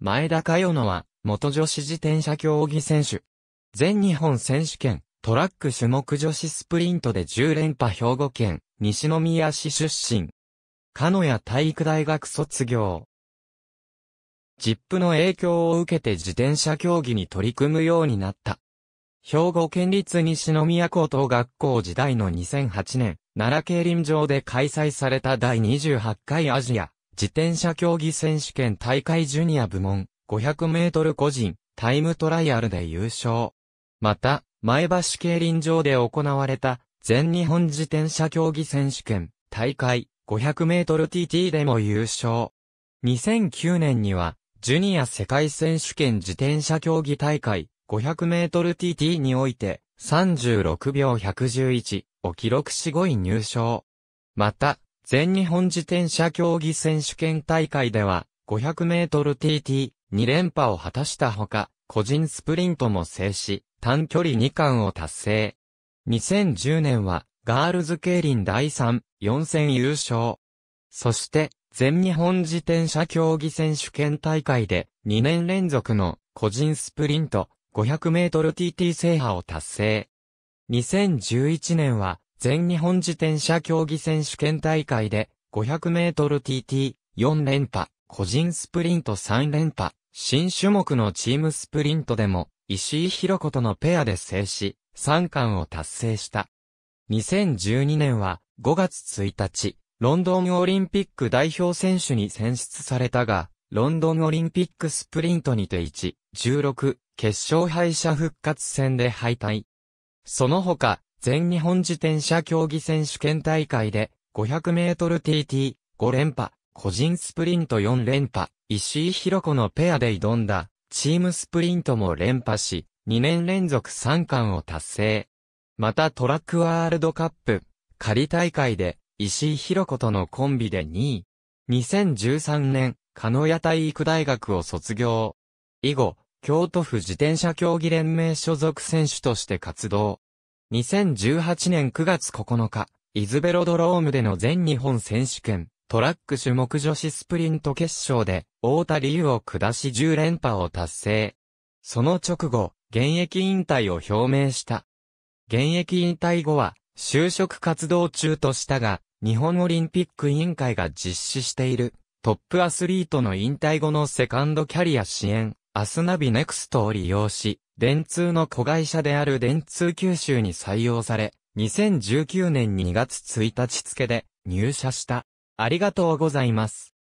前田佳代のは、元女子自転車競技選手。全日本選手権、トラック種目女子スプリントで10連覇兵庫県、西宮市出身。鹿屋体育大学卒業。ジップの影響を受けて自転車競技に取り組むようになった。兵庫県立西宮高等学校時代の2008年、奈良競輪場で開催された第28回アジア自転車競技選手権大会ジュニア部門、500メートル個人、タイムトライアルで優勝。また、前橋競輪場で行われた、全日本自転車競技選手権、大会、500メートル TT でも優勝。2009年には、ジュニア世界選手権自転車競技大会、500メートル TT において、36秒111を記録し5位入賞。また、全日本自転車競技選手権大会では、500メートル TT、2連覇を果たしたほか、個人スプリントも制し、短距離2冠を達成。2010年は、ガールズ競輪第3、4戦優勝。そして、全日本自転車競技選手権大会で、2年連続の個人スプリント、500メートル TT 制覇を達成。2011年は、全日本自転車競技選手権大会で、500メートル TT4 連覇、個人スプリント3連覇、新種目のチームスプリントでも、石井博子とのペアで制し、3冠を達成した。2012年は5月1日、ロンドンオリンピック代表選手に選出されたが、ロンドンオリンピックスプリントにて1、16、決勝敗者復活戦で敗退。その他、全日本自転車競技選手権大会で、500メートル TT、5連覇、個人スプリント4連覇、石井博子のペアで挑んだ、チームスプリントも連覇し、2年連続3冠を達成。またトラックワールドカップ、仮大会で、石井博子とのコンビで2位。2013年、鹿屋体育大学を卒業。以後、京都府自転車競技連盟所属選手として活動。2018年9月9日、イズベロドロームでの全日本選手権、トラック種目女子スプリント決勝で、大田理由を下し10連覇を達成。その直後、現役引退を表明した。現役引退後は、就職活動中としたが、日本オリンピック委員会が実施している、トップアスリートの引退後のセカンドキャリア支援、アスナビネクストを利用し、電通の子会社である電通九州に採用され、2019年2月1日付で入社した。ありがとうございます。